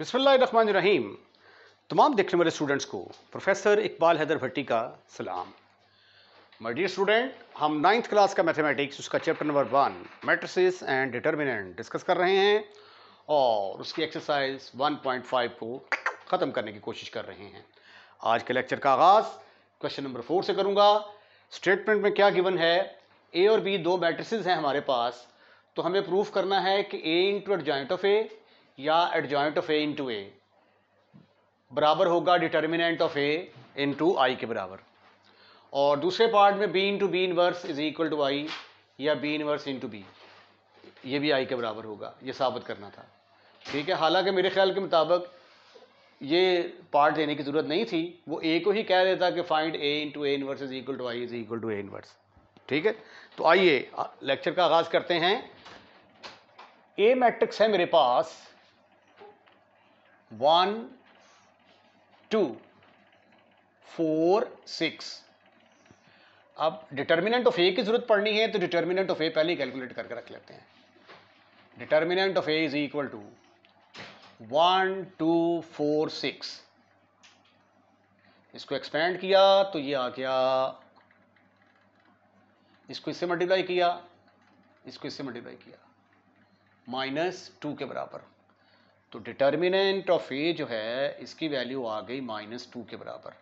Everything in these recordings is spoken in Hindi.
बिसमीम तमाम देखने वाले स्टूडेंट्स को प्रोफेसर इकबाल हैदर भट्टी का सलाम माय डियर स्टूडेंट हम नाइन्थ क्लास का मैथमेटिक्स उसका chapter number one matrices and determinant discuss कर रहे हैं और उसकी एक्सरसाइज 1.5 को ख़त्म करने की कोशिश कर रहे हैं आज के लेक्चर का आगाज़ क्वेश्चन नंबर फोर से करूँगा स्टेटमेंट में क्या गिवन है ए और बी दो मैट्रिसेज हैं हमारे पास तो हमें प्रूफ करना है कि A into adjoint of A या adjoint of A into A बराबर होगा determinant of A into I के बराबर और दूसरे पार्ट में B into B inverse is equal to I या बी इनवर्स इंटू बी ये भी आई के बराबर होगा ये साबित करना था ठीक है हालांकि मेरे ख्याल के मुताबिक ये पार्ट देने की ज़रूरत नहीं थी वो ए को ही कह देता कि find A into A inverse is equal to I is equal to A inverse ठीक है तो आइए लेक्चर का आगाज़ करते हैं ए मैट्रिक्स है मेरे पास वन टू फोर सिक्स अब डिटर्मिनेंट ऑफ ए की जरूरत पड़नी है तो डिटर्मिनेंट ऑफ ए पहले ही कैलकुलेट करके रख लेते हैं determinant of A is equal to one two four six इसको एक्सपेंड किया तो ये आ गया इसको इससे मल्टीप्लाई किया इसको इससे मल्टीप्लाई किया माइनस टू के बराबर तो डिटर्मिनेंट ऑफ ए जो है इसकी वैल्यू आ गई माइनस टू के बराबर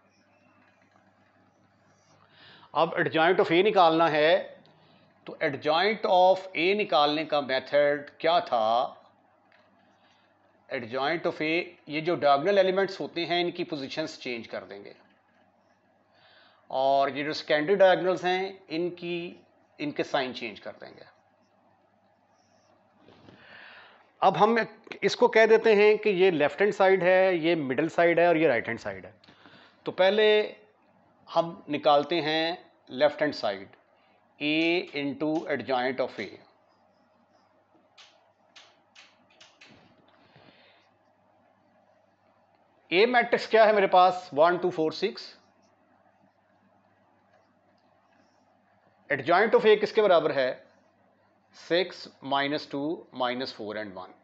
अब एडजॉइंट ऑफ ए निकालना है तो एडजॉइंट ऑफ ए निकालने का मेथड क्या था एडजॉइंट ऑफ ए ये जो डायगोनल एलिमेंट्स होते हैं इनकी पोजीशंस चेंज कर देंगे और ये जो सेकेंडरी डायगोनल्स हैं इनकी इनके साइन चेंज कर देंगे अब हम इसको कह देते हैं कि ये लेफ्ट हैंड साइड है ये मिडल साइड है और ये राइट हैंड साइड है तो पहले हम निकालते हैं left hand side A into adjoint of A A matrix क्या है मेरे पास one two four six adjoint of A किसके बराबर है six minus two minus four and one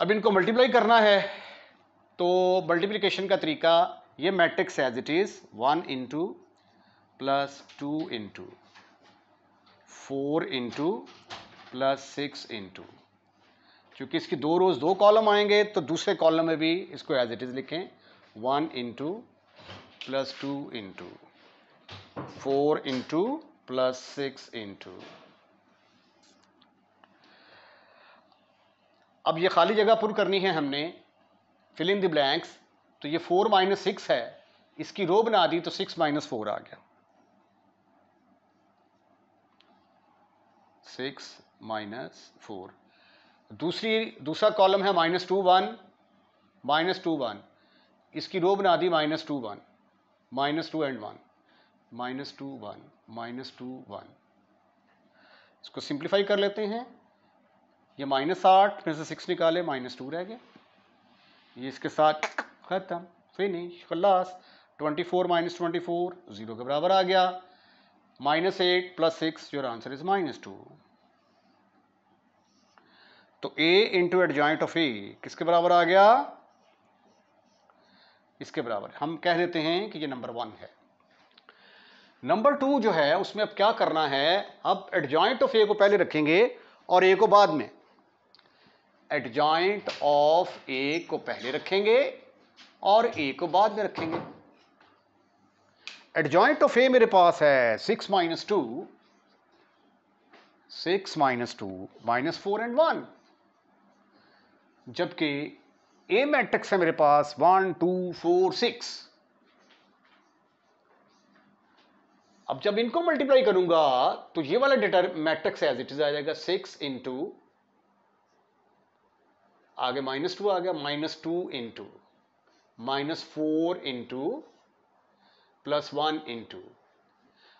अब इनको मल्टीप्लाई करना है तो मल्टीप्लिकेशन का तरीका ये matrix as it is one into plus two into four into plus six into चूँकि इसकी दो रोज़ दो कॉलम आएंगे तो दूसरे कॉलम में भी इसको एज इट इज़ लिखें one into plus two into four into plus six into अब ये खाली जगह पुर करनी है हमने फिल इन द ब्लैंक्स तो ये फोर माइनस सिक्स है इसकी रो बना दी तो सिक्स माइनस फोर आ गया सिक्स माइनस फोर दूसरी दूसरा कॉलम है minus two one minus two one इसकी रो बना दी minus two one minus two and one minus two one minus two one इसको सिंप्लीफाई कर लेते हैं ये माइनस आठ में से सिक्स निकाले माइनस टू रह गया ये इसके साथ ख़त्म फिनिश खल्लास twenty four minus twenty four zero के बराबर आ गया minus eight plus six your answer is minus two तो A into adjoint of A किसके बराबर आ गया इसके बराबर हम कह देते हैं कि ये नंबर वन है नंबर टू जो है उसमें अब क्या करना है अब एडजॉइंट ऑफ ए को पहले रखेंगे और ए को बाद में एडजॉइंट ऑफ ए को पहले रखेंगे और ए को बाद में रखेंगे एडजॉइंट ऑफ ए मेरे पास है six minus two six minus two minus four and one जबकि ए मैट्रिक्स है मेरे पास वन टू फोर सिक्स अब जब इनको मल्टीप्लाई करूंगा तो ये वाला data matrix as it is आ जाएगा सिक्स इंटू आगे माइनस टू आ गया minus two into minus four into plus one into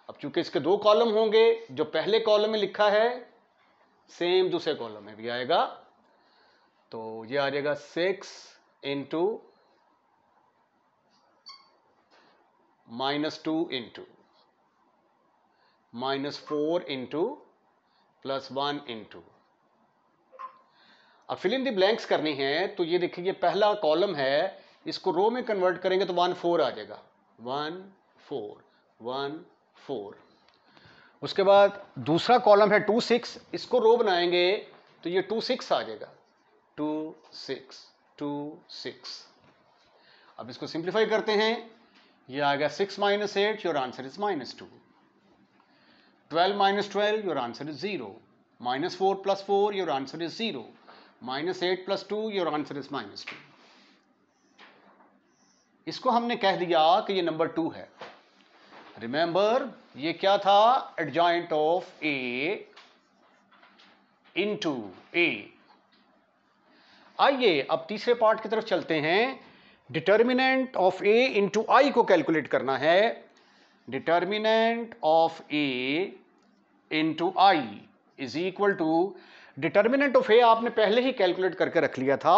अब चूंकि इसके दो कॉलम होंगे जो पहले कॉलम में लिखा है सेम दूसरे कॉलम में भी आएगा तो ये आ जाएगा six into minus two into minus four into plus one into अब फिल इन ब्लैंक्स करनी है तो ये देखिए पहला कॉलम है इसको रो में कन्वर्ट करेंगे तो वन फोर आ जाएगा वन फोर वन फोर उसके बाद दूसरा कॉलम है टू सिक्स इसको रो बनाएंगे तो ये टू सिक्स आ जाएगा टू सिक्स टू सिक्स अब इसको सिंप्लीफाई करते हैं ये आ गया six minus eight your answer is minus two twelve minus twelve your answer is zero minus four plus four your answer is zero minus eight plus two your answer is minus two इसको हमने कह दिया कि ये नंबर टू है रिमेंबर ये क्या था adjoint of A into A आइए अब तीसरे पार्ट की तरफ चलते हैं determinant of A into I को कैलकुलेट करना है determinant of A into I is equal to determinant of A आपने पहले ही कैलकुलेट करके रख लिया था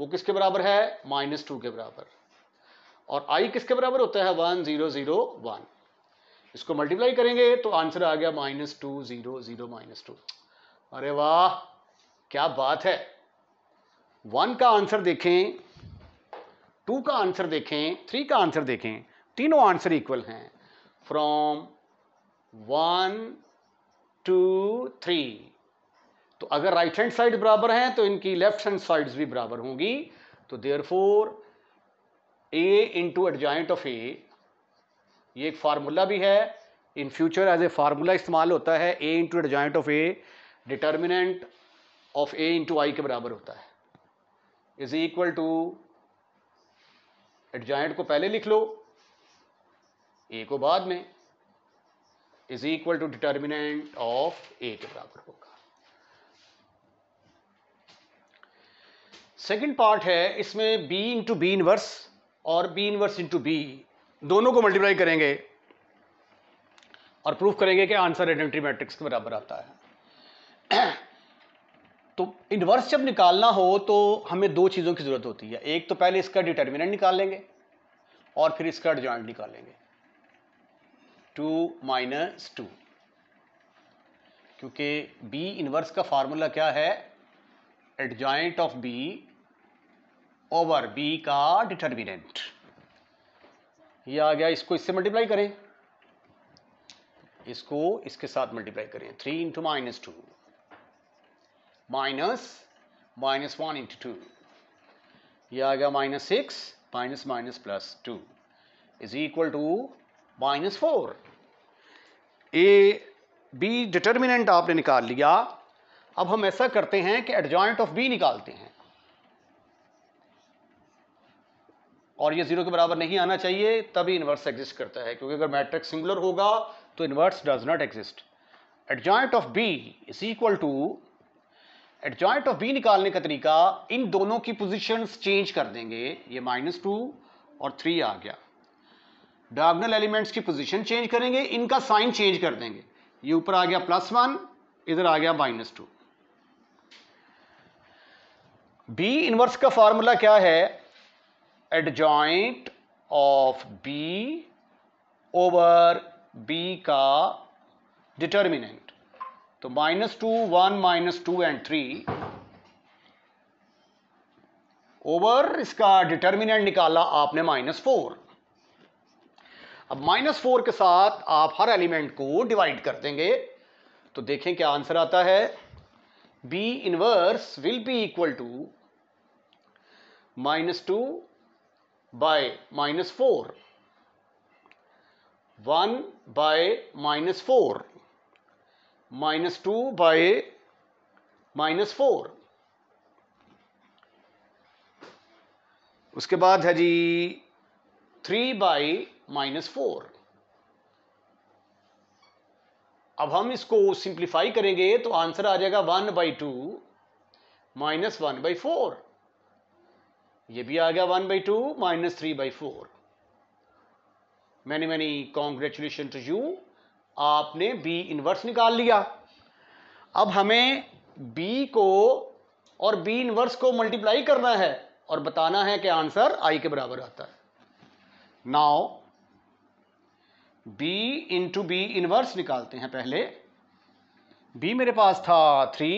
वो किसके बराबर है माइनस टू के बराबर और आई किसके बराबर होता है वन जीरो जीरो वन इसको मल्टीप्लाई करेंगे तो आंसर आ गया minus two zero zero minus two अरे वाह क्या बात है वन का आंसर देखें टू का आंसर देखें थ्री का आंसर देखें तीनों आंसर इक्वल हैं फ्रॉम वन टू थ्री तो अगर राइट हैंड साइड बराबर हैं तो इनकी लेफ्ट हैंड साइड्स भी बराबर होंगी तो therefore A into adjoint of A ये एक फार्मूला भी है in future as a formula इस्तेमाल होता है A into adjoint of A determinant of A into I के बराबर होता है इज इक्वल टू एडजॉइंट को पहले लिख लो ए को बाद में is equal to determinant of A के बराबर होगा सेकंड पार्ट है इसमें बी इंटू बी इनवर्स और बी इनवर्स इंटू बी दोनों को मल्टीप्लाई करेंगे और प्रूफ करेंगे कि आंसर आइडेंटिटी मैट्रिक्स के बराबर आता है तो इनवर्स जब निकालना हो तो हमें दो चीज़ों की ज़रूरत होती है एक तो पहले इसका डिटर्मिनेंट निकाल लेंगे और फिर इसका एडजॉइंट निकालेंगे टू माइनस टू क्योंकि बी इनवर्स का फार्मूला क्या है adjoint of B over B का डिटर्मिनेंट ये आ गया इसको इससे मल्टीप्लाई करें इसको इसके साथ मल्टीप्लाई करें three into minus two minus minus one into two यह आ गया minus six minus minus plus two is equal to minus four A B determinant आपने निकाल लिया अब हम ऐसा करते हैं कि एडजॉइंट ऑफ बी निकालते हैं और ये जीरो के बराबर नहीं आना चाहिए तभी इन्वर्स एग्जिस्ट करता है क्योंकि अगर मैट्रिक्स सिंगुलर होगा तो inverse does not exist adjoint of B is equal to adjoint of B निकालने का तरीका इन दोनों की पोजिशन चेंज कर देंगे ये माइनस टू और थ्री आ गया डायगनल एलिमेंट्स की पोजिशन चेंज करेंगे इनका साइन चेंज कर देंगे ये ऊपर आ गया प्लस वन इधर आ गया माइनस टू बी इनवर्स का फॉर्मूला क्या है adjoint of B over B का डिटर्मिनेंट तो minus two one minus two and three over इसका डिटर्मिनेंट निकाला आपने माइनस फोर अब माइनस फोर के साथ आप हर एलिमेंट को डिवाइड कर देंगे तो देखें क्या आंसर आता है B inverse will be equal to minus two by minus four one by minus four minus two by minus four उसके बाद है जी थ्री बाय माइनस फोर अब हम इसको सिंप्लीफाई करेंगे तो आंसर आ जाएगा one by two minus one by four ये भी आ गया one by two minus three by four many many congratulation to you आपने बी इन्वर्स निकाल लिया अब हमें बी को और बी इनवर्स को मल्टीप्लाई करना है और बताना है कि आंसर आई के बराबर आता है now B into B inverse निकालते हैं पहले बी मेरे पास था three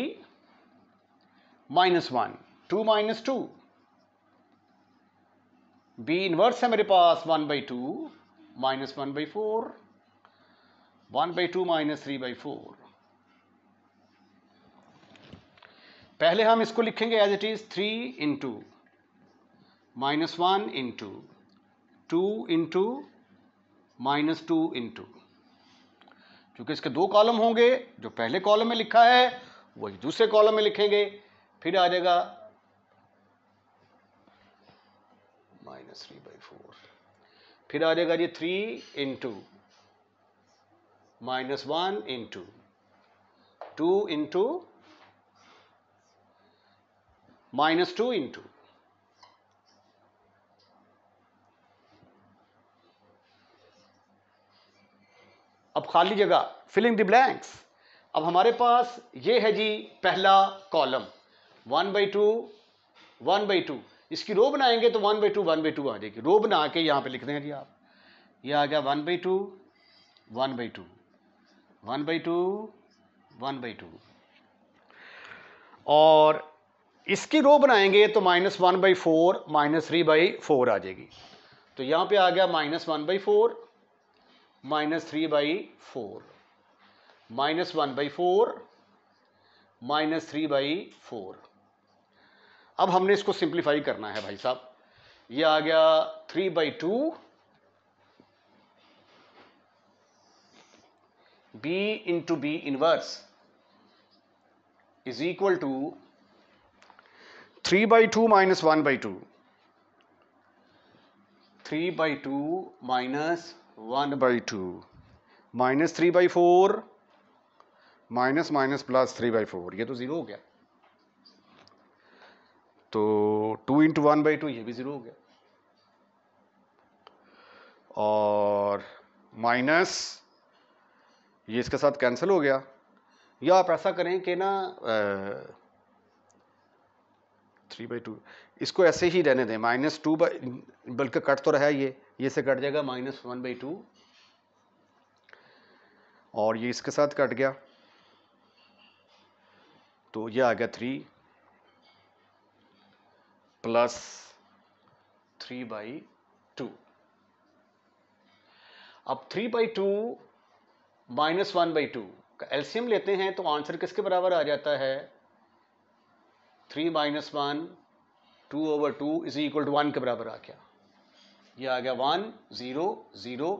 minus one two minus two B inverse है मेरे पास one by two minus one by four one by two minus three by four पहले हम इसको लिखेंगे as it is three into minus one into two into minus two into क्योंकि इसके दो कॉलम होंगे जो पहले कॉलम में लिखा है वही दूसरे कॉलम में लिखेंगे फिर आ जाएगा माइनस थ्री बाई फोर फिर आ जाएगा जी three into minus one into two into minus two into अब खाली जगह फिलिंग द ब्लैंक्स अब हमारे पास ये है जी पहला column one by two one by two इसकी रो बनाएंगे तो one by two one by two आ जाएगी रो बना के यहाँ पे लिख देंगे जी आप ये आ गया one by two one by two one by two one by two और इसकी रो बनाएंगे तो minus one by four minus three by four आ जाएगी तो यहाँ पे आ गया minus one by four minus three by four minus one by four minus three by four अब हमने इसको सिंप्लीफाई करना है भाई साहब ये आ गया three by two B into B inverse is equal to three by two minus one by two three by two minus one by two minus three by four minus minus plus three by four ये तो ज़ीरो हो गया तो two into one by two ये भी ज़ीरो हो गया और माइनस ये इसके साथ कैंसिल हो गया या आप ऐसा करें कि ना थ्री बाई टू इसको ऐसे ही रहने दें माइनस टू बाई बल्कि कट तो रहा है ये ये से कट जाएगा माइनस वन बाई टू और ये इसके साथ कट गया तो ये आ गया three plus three by two अब three by two minus one by two का एल्सियम लेते हैं तो आंसर किसके बराबर आ जाता है three minus one two over two is equal to one के बराबर आ गया ये आ गया one zero zero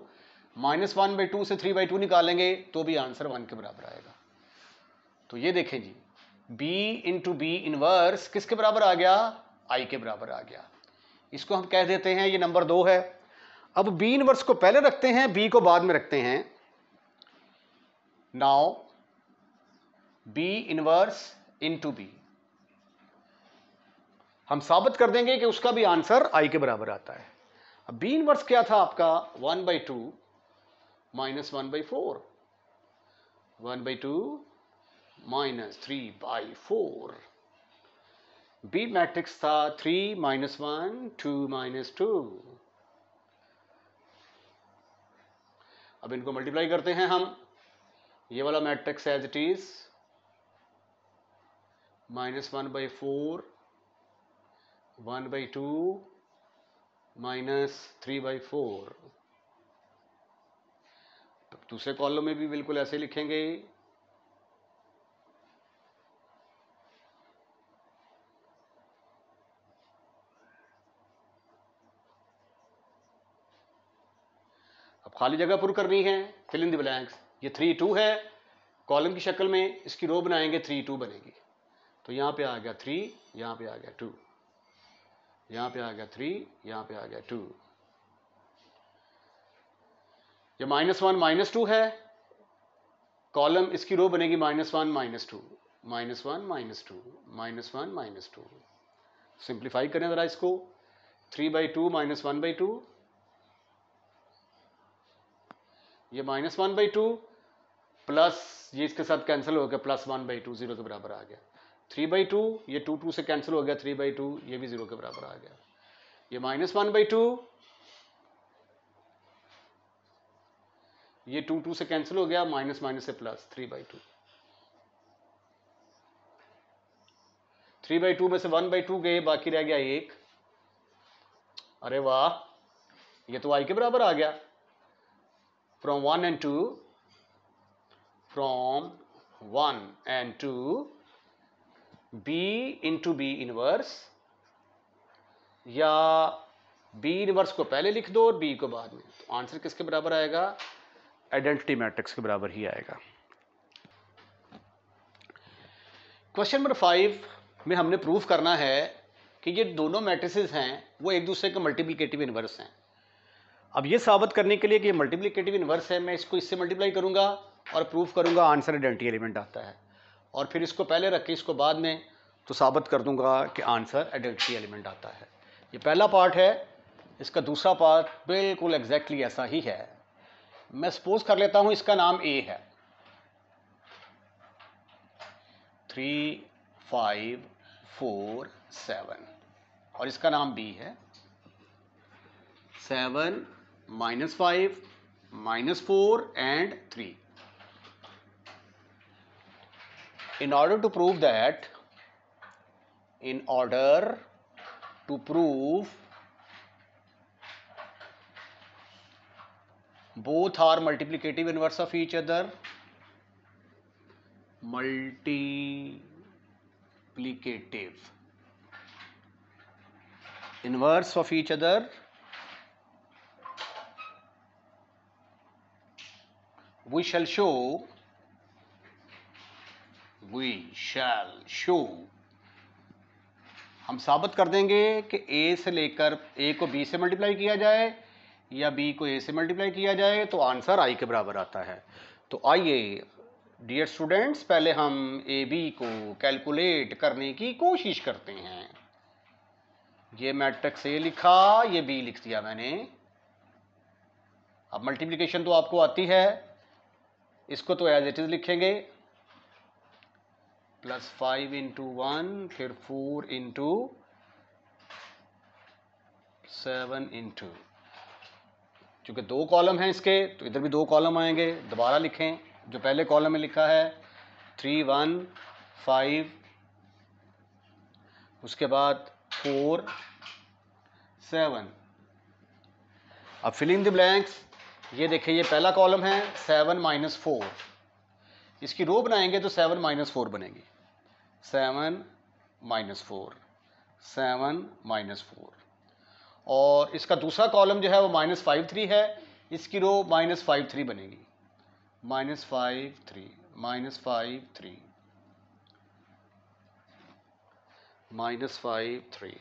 minus one by two से थ्री बाई टू निकालेंगे तो भी आंसर वन के बराबर आएगा तो ये देखें जी b इंटू बी इनवर्स किसके बराबर आ गया आई के बराबर आ गया इसको हम कह देते हैं ये नंबर दो है अब बी इनवर्स को पहले रखते हैं बी को बाद में रखते हैं now B inverse into B हम साबित कर देंगे कि उसका भी आंसर आई के बराबर आता है अब बी इनवर्स क्या था आपका one by two minus one by four one by two minus three by four B matrix था three minus one two minus two अब इनको मल्टीप्लाई करते हैं हम ये वाला matrix as it is minus one by four one by two minus three by four दूसरे कॉलम में भी बिल्कुल ऐसे लिखेंगे खाली जगह पुर करनी है फिल इन द ब्लैंक्स ये थ्री टू है कॉलम की शक्ल में इसकी रो बनाएंगे थ्री टू बनेगी तो यहाँ पे आ गया थ्री यहाँ पे आ गया टू यहाँ पे आ गया थ्री यहाँ पे आ गया टू ये माइनस वन माइनस टू है कॉलम इसकी रो बनेगी minus one minus two minus one minus two minus one minus two simplify करें ज़रा इसको three by two minus one by two ये minus one by two plus ये इसके साथ कैंसिल हो गया plus one by two zero के बराबर आ गया थ्री बाई टू ये टू टू से कैंसिल हो गया थ्री बाई टू ये भी जीरो के बराबर आ गया ये माइनस वन बाई टू ये टू टू से कैंसिल हो गया माइनस माइनस से plus three by two three by two में से वन बाई टू गए बाकी रह गया एक अरे वाह ये तो आई के बराबर आ गया from 1 and 2 from 1 and 2 b into b inverse या b इनवर्स को पहले लिख दो और b को बाद में तो आंसर किसके बराबर आएगा आइडेंटिटी मैट्रिक्स के बराबर ही आएगा क्वेश्चन नंबर फाइव में हमने प्रूफ करना है कि ये दोनों मैट्रिसेस हैं वो एक दूसरे के मल्टीप्लीकेटिव इनवर्स हैं अब ये साबित करने के लिए कि मल्टीप्लीकेटिव इनवर्स इन्वर्स है मैं इसको इससे मल्टीप्लाई करूँगा और प्रूफ करूँगा आंसर आइडेंटिटी एलिमेंट आता है और फिर इसको पहले रख के इसको बाद में तो साबित कर दूंगा कि आंसर आइडेंटिटी एलिमेंट आता है ये पहला पार्ट है इसका दूसरा पार्ट बिल्कुल एग्जैक्टली ऐसा ही है मैं सपोज कर लेता हूँ इसका नाम ए है थ्री फाइव फोर सेवन और इसका नाम बी है seven minus 5, minus 4 and 3. In order to prove that, in order to prove both are multiplicative inverse of each other, multiplicative inverse of each other we shall show we shall show हम साबित कर देंगे कि a से लेकर a को b से मल्टीप्लाई किया जाए या b को a से मल्टीप्लाई किया जाए तो आंसर i के बराबर आता है तो आइए डियर स्टूडेंट्स पहले हम ए बी को कैलकुलेट करने की कोशिश करते हैं ये मैट्रिक्स ए लिखा ये बी लिख दिया मैंने अब मल्टीप्लिकेशन तो आपको आती है इसको तो एज इट इज़ लिखेंगे प्लस फाइव इंटू वन फिर फोर इंटू सेवन इंटू चूंकि दो कॉलम हैं इसके तो इधर भी दो कॉलम आएंगे दोबारा लिखें जो पहले कॉलम में लिखा है थ्री वन फाइव उसके बाद फोर सेवन अब फिलिंग द ब्लैंक्स ये देखिए ये पहला कॉलम है सेवन माइनस फोर इसकी रो बनाएंगे तो सेवन माइनस फोर बनेगी seven minus four seven minus four और इसका दूसरा कॉलम जो है वो माइनस फाइव थ्री है इसकी रो माइनस फाइव थ्री बनेगी minus five three minus five three minus five three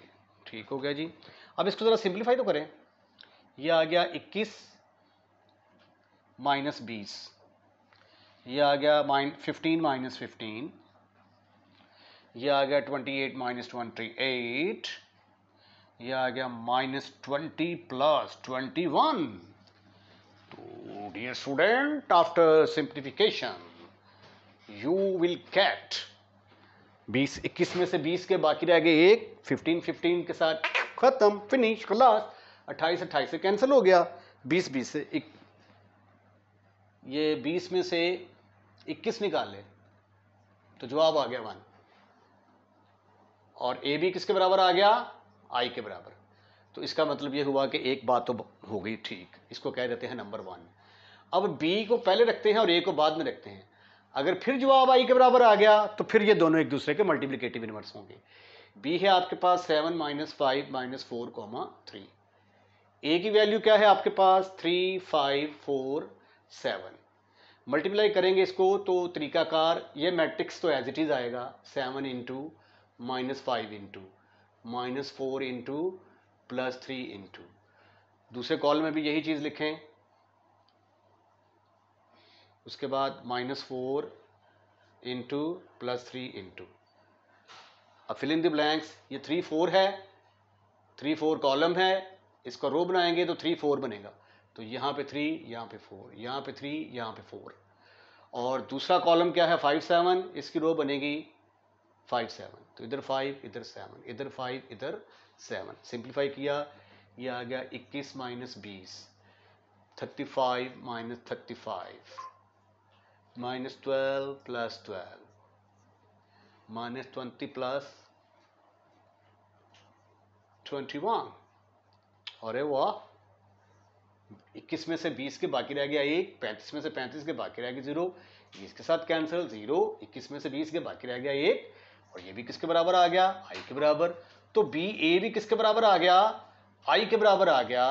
ठीक हो गया जी अब इसको ज़रा सिंप्लीफाई तो करें ये आ गया इक्कीस माइनस बीस ये आ गया माइन फिफ्टीन माइनस फिफ्टीन ये आ गया twenty eight minus twenty eight ये आ गया minus twenty plus twenty one तो dear student after simplification you will get बीस इक्कीस में से बीस के बाकी रह गए एक फिफ्टीन फिफ्टीन के साथ ख़त्म फिनिश क्लास अट्ठाईस अट्ठाईस से कैंसिल हो गया बीस बीस से एक ये बीस में से इक्कीस निकाल ले तो जवाब आ गया वन और ए भी किसके बराबर आ गया आई के बराबर तो इसका मतलब ये हुआ कि एक बात तो हो गई ठीक इसको कह देते हैं नंबर वन अब बी को पहले रखते हैं और ए को बाद में रखते हैं अगर फिर जवाब आई के बराबर आ गया तो फिर ये दोनों एक दूसरे के मल्टीप्लिकेटिव इनवर्स होंगे बी है आपके पास seven minus five minus four comma three A की वैल्यू क्या है आपके पास three five four seven multiply करेंगे इसको तो तरीकाकार ये मैट्रिक्स तो एज इट इज़ आएगा seven into minus five into minus four into plus three into दूसरे कॉल में भी यही चीज़ लिखें उसके बाद minus four into plus three into अब फिल इन द ब्लैंक्स ये थ्री फोर है थ्री फोर कॉलम है इसका रो बनाएंगे तो थ्री फोर बनेगा तो यहाँ पे थ्री यहाँ पे फोर यहाँ पे थ्री यहाँ पे फोर और दूसरा कॉलम क्या है फाइव सेवन इसकी रो बनेगी फाइव सेवन तो इधर फाइव इधर सेवन इधर फाइव इधर सेवन सिंप्लीफाई किया ये आ गया इक्कीस माइनस बीस thirty five minus thirty five minus twelve plus twelve minus twenty plus twenty one अरे वाह इक्कीस में से बीस के बाकी रह गया एक पैंतीस में से पैंतीस के बाकी रह गया जीरो बीस के साथ कैंसिल जीरो इक्कीस में से बीस के बाकी रह गया एक और ये भी किसके बराबर आ गया आई के बराबर तो बी ए भी किसके बराबर आ गया आई के बराबर आ गया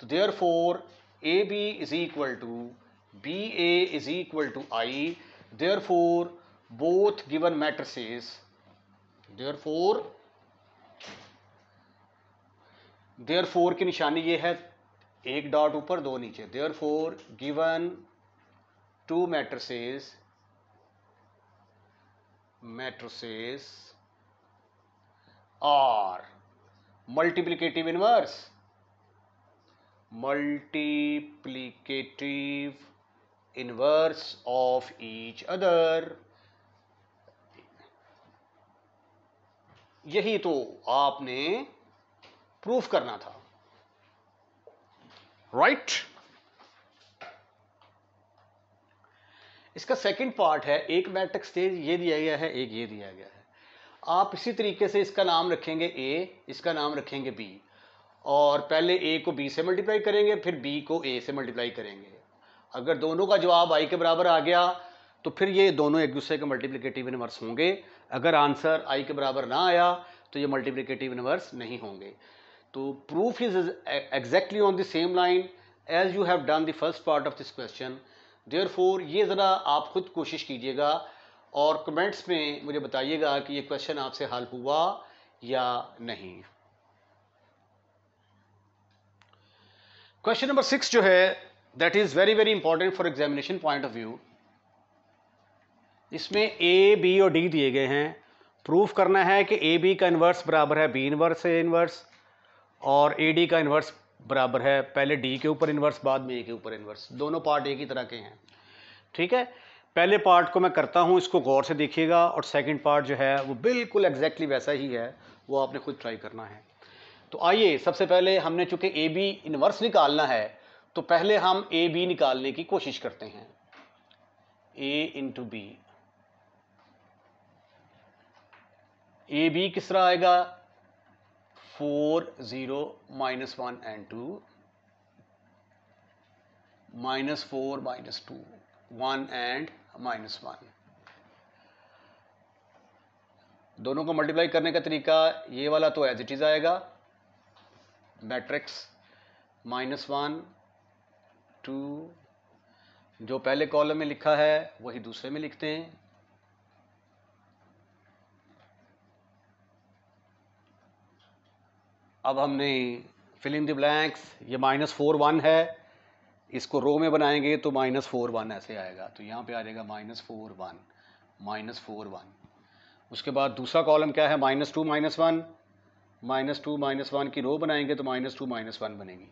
तो therefore A B is equal to B A is equal to I therefore both given matrices therefore therefore की निशानी ये है एक डॉट ऊपर दो नीचे therefore given two matrices matrices are multiplicative inverse multiplicative inverse of each other यही तो आपने प्रूफ करना था राइट इसका सेकंड पार्ट है एक मैट्रिक्स ये दिया गया है एक ये दिया गया है आप इसी तरीके से इसका नाम रखेंगे ए इसका नाम रखेंगे बी और पहले ए को बी से मल्टीप्लाई करेंगे फिर बी को ए से मल्टीप्लाई करेंगे अगर दोनों का जवाब आई के बराबर आ गया तो फिर ये दोनों एक दूसरे के मल्टीप्लीकेटिव इनवर्स होंगे अगर आंसर आई के बराबर ना आया तो ये मल्टीप्लीकेटिव इनवर्स नहीं होंगे तो is exactly on the same line as you have done the first part of this question therefore ये ज़रा आप खुद कोशिश कीजिएगा और कमेंट्स में मुझे बताइएगा कि ये क्वेश्चन आपसे हल हुआ या नहीं क्वेश्चन नंबर सिक्स जो है that is very very important for examination point of view इसमें ए बी और डी दिए गए हैं प्रूफ करना है कि ए बी का इन्वर्स बराबर है बी इन्वर्स है इन्वर्स और ए डी का इन्वर्स बराबर है पहले डी के ऊपर इन्वर्स बाद में ए के ऊपर इन्वर्स दोनों पार्ट एक ही तरह के हैं ठीक है पहले पार्ट को मैं करता हूँ इसको गौर से देखिएगा और सेकेंड पार्ट जो है वो बिल्कुल एग्जैक्टली वैसा ही है वो आपने खुद ट्राई करना है तो आइए सबसे पहले हमने चूँकि ए बी इन्वर्स निकालना है तो पहले हम ए बी निकालने की कोशिश करते हैं A into B A B किस तरह आएगा four zero minus one and two minus four minus two one and minus one दोनों को मल्टीप्लाई करने का तरीका ये वाला तो एज इट इज़ आएगा मैट्रिक्स माइनस वन टू जो पहले कॉलम में लिखा है वही दूसरे में लिखते हैं अब हमने फिल इन द ब्लैंक्स ये माइनस फोर वन है इसको रो में बनाएंगे तो माइनस फोर वन ऐसे आएगा तो यहाँ पे आ जाएगा minus four one minus four one उसके बाद दूसरा कॉलम क्या है minus two minus one minus two minus one की रो बनाएंगे तो माइनस टू माइनस वन बनेगी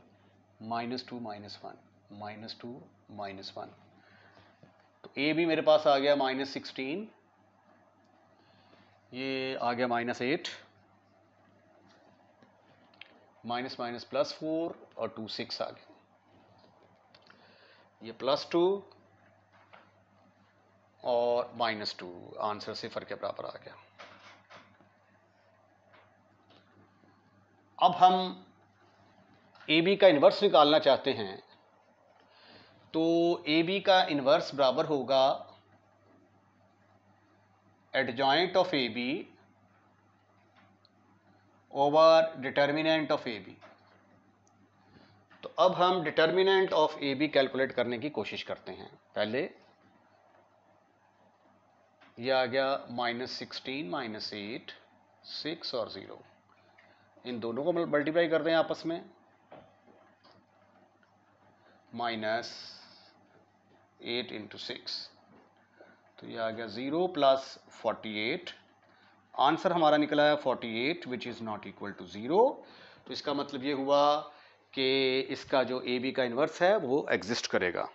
minus two minus one minus two minus one तो ए भी मेरे पास आ गया माइनस सिक्सटीन ये आ गया minus eight minus minus plus four और टू सिक्स आ गया ये प्लस टू और माइनस टू आंसर सिफर के बराबर आ गया अब हम ए बी का इन्वर्स निकालना चाहते हैं तो ए बी का इन्वर्स बराबर होगा adjoint of A B over determinant of A B तो अब हम determinant of A B calculate करने की कोशिश करते हैं पहले यह आ गया minus sixteen minus eight six और ज़ीरो इन दोनों को मल्टीप्लाई करते हैं आपस में माइनस एट इंटू सिक्स तो ये आ गया zero plus forty eight answer हमारा निकला है 48 which is not equal to zero तो इसका मतलब ये हुआ कि इसका जो ए बी का इन्वर्स है वो एग्जिस्ट करेगा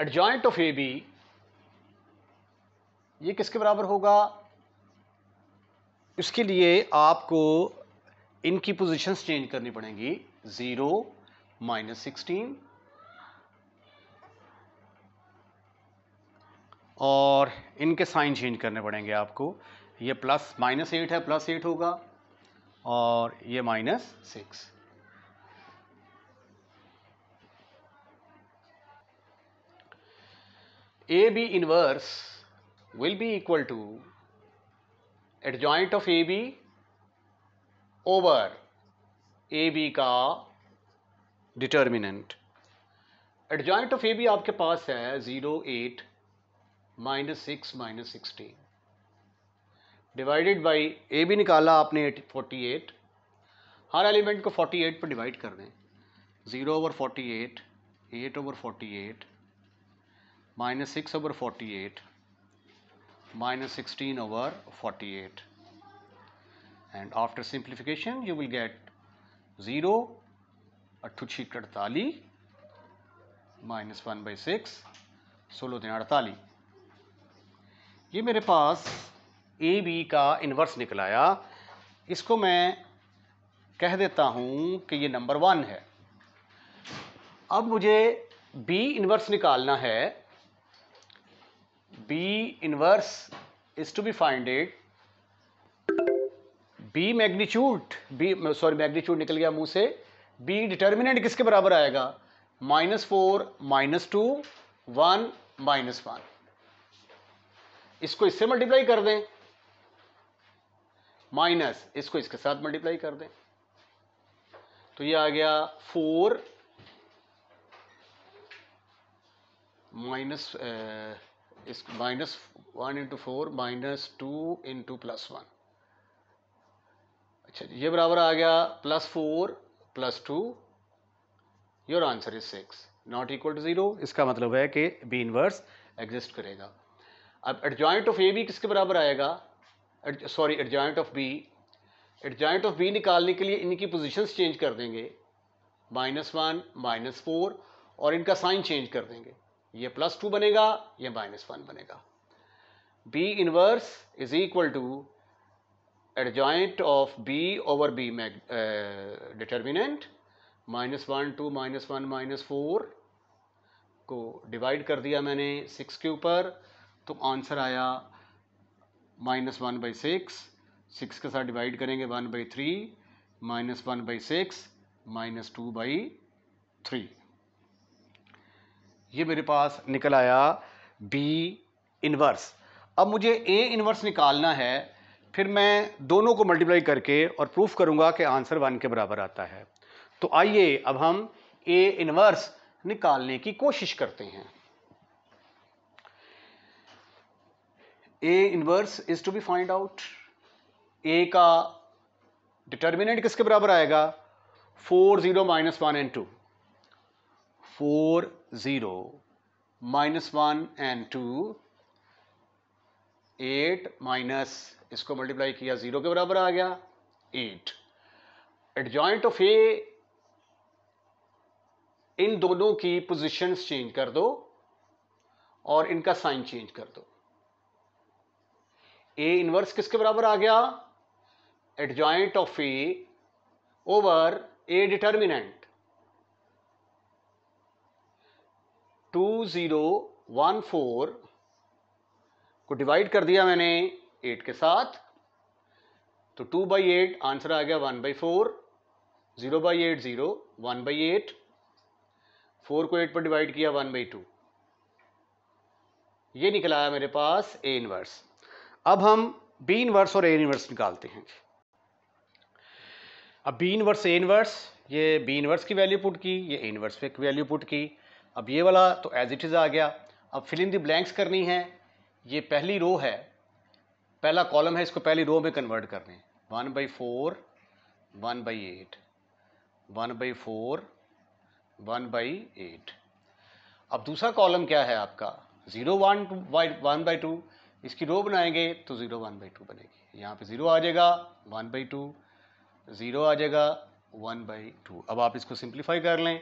एडजॉइंट ऑफ ए बी ये किसके बराबर होगा इसके लिए आपको इनकी पोजीशंस चेंज करनी पड़ेंगी ज़ीरो माइनस सिक्सटीन और इनके साइन चेंज करने पड़ेंगे आपको ये प्लस माइनस एट है प्लस एट होगा और ये minus six A B inverse will be equal to adjoint of A B over A B का determinant adjoint of A B आपके पास है zero eight minus six minus sixteen divided by A भी निकाला आपने एट फोर्टी एट हर एलिमेंट को फोर्टी एट पर डिवाइड कर दें zero over forty eight eight over forty eight minus six over forty eight minus sixteen over forty eight and after simplification you will get zero अठुछी अड़ताली माइनस वन बाई सिक्स सोलह दिन अड़ताली ये मेरे पास ए बी का इन्वर्स निकल आया इसको मैं कह देता हूँ कि ये नंबर वन है अब मुझे बी इन्वर्स निकालना है B inverse is to be finded B magnitude B sorry magnitude निकल गया मुंह से बी डिटर्मिनेंट किसके बराबर आएगा minus four minus two one minus one इसको इससे मल्टीप्लाई कर दें माइनस इसको इसके साथ मल्टीप्लाई कर दें तो ये आ गया फोर माइनस इस minus one into four minus two into plus one अच्छा ये बराबर आ गया plus four plus two your answer is six not equal to zero इसका मतलब है कि बी इनवर्स एग्जिस्ट करेगा अब एडजॉइंट ऑफ ए भी किसके बराबर आएगा sorry adjoint of B adjoint of B निकालने के लिए इनकी पोजीशंस चेंज कर देंगे माइनस वन माइनस फोर और इनका साइन चेंज कर देंगे ये प्लस टू बनेगा ये माइनस वन बनेगा B inverse is equal to adjoint of B over B mag determinant minus one two minus one minus four को डिवाइड कर दिया मैंने सिक्स के ऊपर तो आंसर आया minus one by six six के साथ डिवाइड करेंगे one by three minus one by six minus two by three ये मेरे पास निकल आया बी इनवर्स अब मुझे ए इनवर्स निकालना है फिर मैं दोनों को मल्टीप्लाई करके और प्रूफ करूंगा कि आंसर वन के बराबर आता है तो आइए अब हम ए इनवर्स निकालने की कोशिश करते हैं A inverse is to be find out A का डिटर्मिनेंट किसके बराबर आएगा four zero minus one and two four zero minus one and two eight minus इसको मल्टीप्लाई किया जीरो के बराबर आ गया eight adjoint of A इन दोनों की पोजीशंस चेंज कर दो और इनका साइन चेंज कर दो ए इनवर्स किसके बराबर आ गया adjoint of A over A determinant two zero one four को डिवाइड कर दिया मैंने एट के साथ तो टू बाई एट आंसर आ गया one by four zero by eight zero one by eight four को एट पर डिवाइड किया वन बाई टू ये निकला है मेरे पास ए इनवर्स अब हम बी इनवर्स और ए इनवर्स निकालते हैं अब बी इनवर्स ए इनवर्स ये बी इनवर्स की वैल्यू पुट की ये इनवर्स पे वैल्यू पुट की अब ये वाला तो एज इट इज़ आ गया अब फिल इन दी ब्लैंक्स करनी है ये पहली रो है पहला कॉलम है इसको पहली रो में कन्वर्ट करने हैं one by four one by eight one by four one by eight अब दूसरा कॉलम क्या है आपका zero one two one by two इसकी रो बनाएंगे तो ज़ीरो वन बाई टू बनेगी यहाँ पे ज़ीरो आ जाएगा वन बाई टू ज़ीरो आ जाएगा वन बाई टू अब आप इसको सिंप्लीफाई कर लें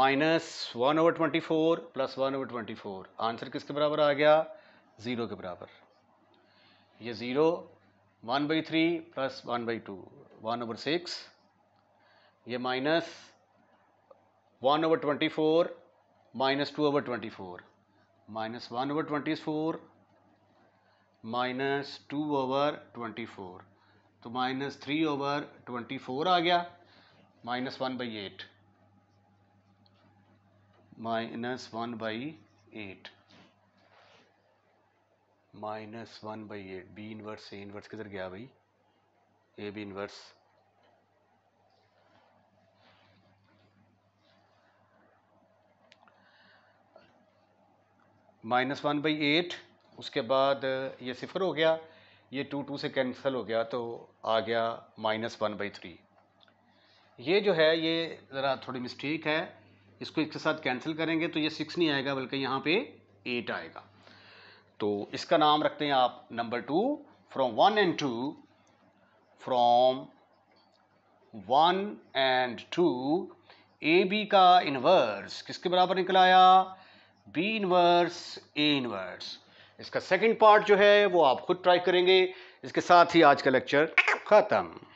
minus one over twenty four plus one over twenty four answer किसके बराबर आ गया ज़ीरो के बराबर ये zero one by three plus one by two one over six ये minus one over twenty four minus two over twenty four minus one over twenty four minus two over twenty four तो minus three over twenty four आ गया minus one by eight minus one by eight minus one by eight B inverse A inverse किधर गया भाई A B inverse minus one by eight उसके बाद ये सिफ़र हो गया ये टू टू से कैंसिल हो गया तो आ गया माइनस वन बाई थ्री ये जो है ये ज़रा थोड़ी मिस्टेक है इसको इसके साथ कैंसिल करेंगे तो ये सिक्स नहीं आएगा बल्कि यहाँ पे एट आएगा तो इसका नाम रखते हैं आप number two from one and two from one and two A B का इन्वर्स किसके बराबर निकल आया बी इन्वर्स ए इन्वर्स इसका सेकंड पार्ट जो है वो आप खुद ट्राई करेंगे इसके साथ ही आज का लेक्चर ख़त्म